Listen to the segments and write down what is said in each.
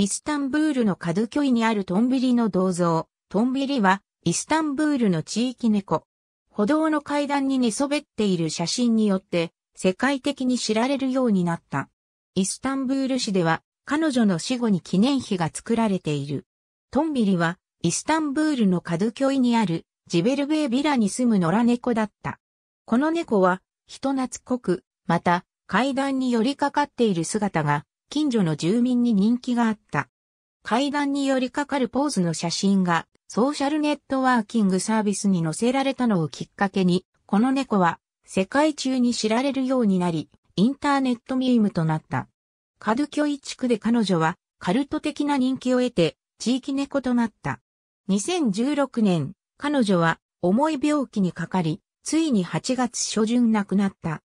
イスタンブールのカドゥキョイにあるトンビリの銅像。トンビリは、イスタンブールの地域猫。歩道の階段に寝そべっている写真によって、世界的に知られるようになった。イスタンブール市では、彼女の死後に記念碑が作られている。トンビリは、イスタンブールのカドゥキョイにある、ジベルベイビラに住む野良猫だった。この猫は、人懐っこく、また、階段に寄りかかっている姿が、近所の住民に人気があった。階段に寄りかかるポーズの写真がソーシャルネットワーキングサービスに載せられたのをきっかけに、この猫は世界中に知られるようになり、インターネットミームとなった。カドキョイ地区で彼女はカルト的な人気を得て地域猫となった。2016年、彼女は重い病気にかかり、ついに8月初旬亡くなった。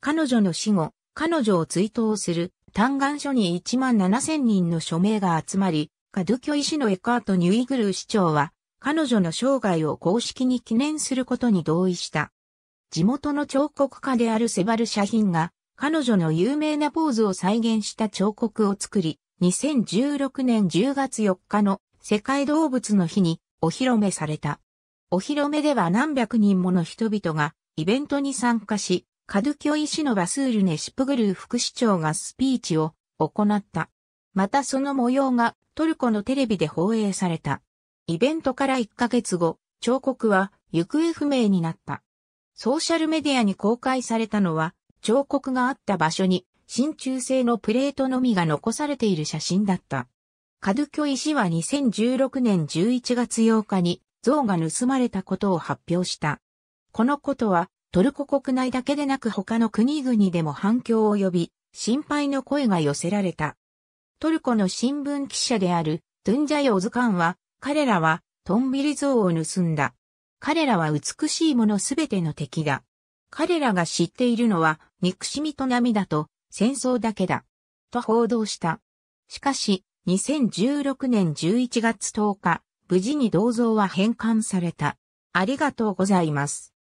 彼女の死後、彼女を追悼する嘆願書に1万7000人の署名が集まり、カドゥキョ医師のエカート・ニュイグルー市長は、彼女の生涯を公式に記念することに同意した。地元の彫刻家であるセバル・シャヒンが、彼女の有名なポーズを再現した彫刻を作り、2016年10月4日の世界動物の日にお披露目された。お披露目では何百人もの人々がイベントに参加し、カドゥキョイ市のバスールネシプグルー副市長がスピーチを行った。またその模様がトルコのテレビで放映された。イベントから1ヶ月後、彫刻は行方不明になった。ソーシャルメディアに公開されたのは、彫刻があった場所に真鍮製のプレートのみが残されている写真だった。カドゥキョイ氏は2016年11月8日に像が盗まれたことを発表した。このことはトルコ国内だけでなく他の国々でも反響を呼び、心配の声が寄せられた。トルコの新聞記者であるトゥンジャヨズカンは、彼らはトンビリ像を盗んだ。彼らは美しいものすべての敵だ。彼らが知っているのは憎しみと涙と戦争だけだ。と報道した。しかし、2016年11月10日、無事に銅像は返還された。ありがとうございます。